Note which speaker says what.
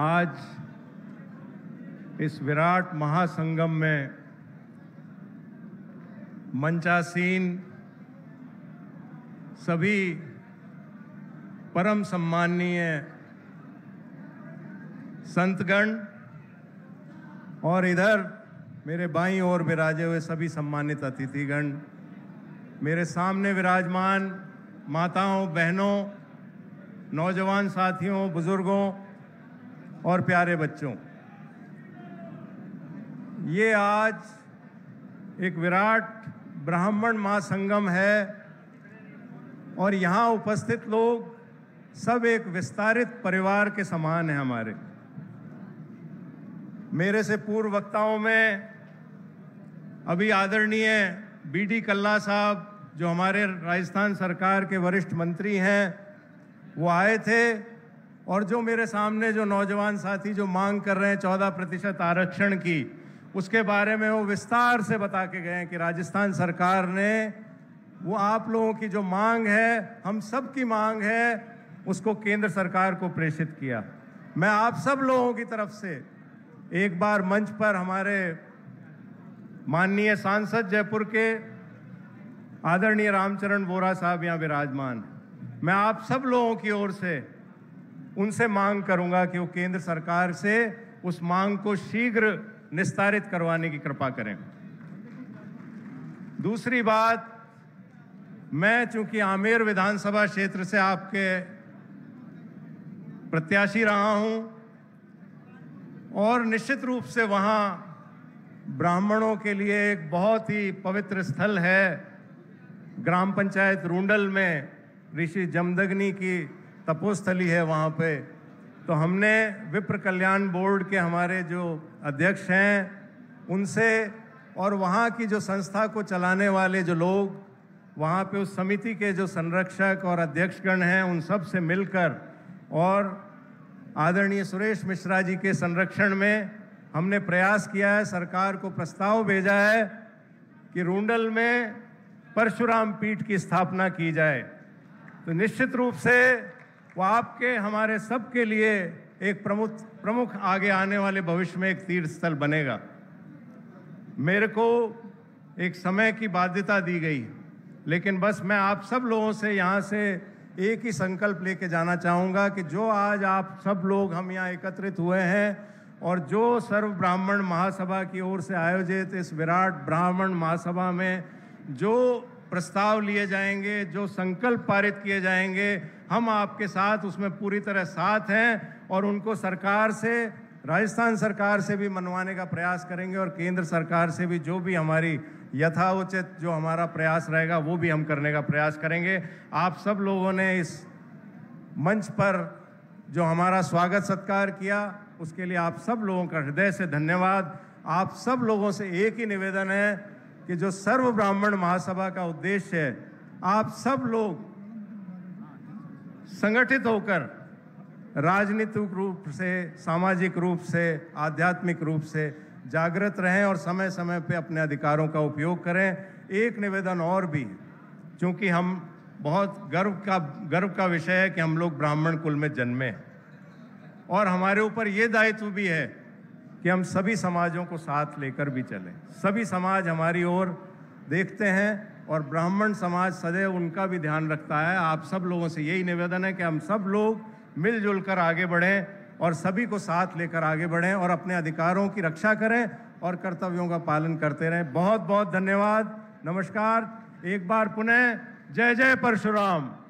Speaker 1: आज इस विराट महासंगम में मंचासीन सभी परम सम्माननीय संतगण और इधर मेरे बाई ओर विराजे हुए सभी सम्मानित अतिथिगण मेरे सामने विराजमान माताओं बहनों नौजवान साथियों बुज़ुर्गों और प्यारे बच्चों ये आज एक विराट ब्राह्मण महासंगम है और यहाँ उपस्थित लोग सब एक विस्तारित परिवार के समान हैं हमारे मेरे से पूर्व वक्ताओं में अभी आदरणीय बी डी कल्ला साहब जो हमारे राजस्थान सरकार के वरिष्ठ मंत्री हैं वो आए थे और जो मेरे सामने जो नौजवान साथी जो मांग कर रहे हैं चौदह प्रतिशत आरक्षण की उसके बारे में वो विस्तार से बता के गए हैं कि राजस्थान सरकार ने वो आप लोगों की जो मांग है हम सब की मांग है उसको केंद्र सरकार को प्रेषित किया मैं आप सब लोगों की तरफ से एक बार मंच पर हमारे माननीय सांसद जयपुर के आदरणीय रामचरण वोरा साहब यहाँ विराजमान मैं आप सब लोगों की ओर से उनसे मांग करूंगा कि वो केंद्र सरकार से उस मांग को शीघ्र निस्तारित करवाने की कृपा करें दूसरी बात मैं चूंकि आमेर विधानसभा क्षेत्र से आपके प्रत्याशी रहा हूं और निश्चित रूप से वहां ब्राह्मणों के लिए एक बहुत ही पवित्र स्थल है ग्राम पंचायत रूंडल में ऋषि जमदग्नि की तपोस्थली है वहाँ पे तो हमने विप्र कल्याण बोर्ड के हमारे जो अध्यक्ष हैं उनसे और वहाँ की जो संस्था को चलाने वाले जो लोग वहाँ पे उस समिति के जो संरक्षक और अध्यक्षगण हैं उन सब से मिलकर और आदरणीय सुरेश मिश्रा जी के संरक्षण में हमने प्रयास किया है सरकार को प्रस्ताव भेजा है कि रूंडल में परशुराम पीठ की स्थापना की जाए तो निश्चित रूप से वो आपके हमारे सबके लिए एक प्रमुख प्रमुख आगे आने वाले भविष्य में एक तीर्थ स्थल बनेगा मेरे को एक समय की बाध्यता दी गई लेकिन बस मैं आप सब लोगों से यहाँ से एक ही संकल्प लेके जाना चाहूँगा कि जो आज आप सब लोग हम यहाँ एकत्रित हुए हैं और जो सर्व ब्राह्मण महासभा की ओर से आयोजित इस विराट ब्राह्मण महासभा में जो प्रस्ताव लिए जाएंगे जो संकल्प पारित किए जाएंगे हम आपके साथ उसमें पूरी तरह साथ हैं और उनको सरकार से राजस्थान सरकार से भी मनवाने का प्रयास करेंगे और केंद्र सरकार से भी जो भी हमारी यथाउचित जो हमारा प्रयास रहेगा वो भी हम करने का प्रयास करेंगे आप सब लोगों ने इस मंच पर जो हमारा स्वागत सत्कार किया उसके लिए आप सब लोगों का हृदय से धन्यवाद आप सब लोगों से एक ही निवेदन है कि जो सर्व ब्राह्मण महासभा का उद्देश्य है आप सब लोग संगठित होकर राजनीतिक रूप से सामाजिक रूप से आध्यात्मिक रूप से जागृत रहें और समय समय पे अपने अधिकारों का उपयोग करें एक निवेदन और भी क्योंकि हम बहुत गर्व का गर्व का विषय है कि हम लोग ब्राह्मण कुल में जन्मे हैं और हमारे ऊपर ये दायित्व भी है कि हम सभी समाजों को साथ लेकर भी चलें सभी समाज हमारी ओर देखते हैं और ब्राह्मण समाज सदैव उनका भी ध्यान रखता है आप सब लोगों से यही निवेदन है कि हम सब लोग मिलजुल कर आगे बढ़ें और सभी को साथ लेकर आगे बढ़ें और अपने अधिकारों की रक्षा करें और कर्तव्यों का पालन करते रहें बहुत बहुत धन्यवाद नमस्कार एक बार पुनः जय जय परशुराम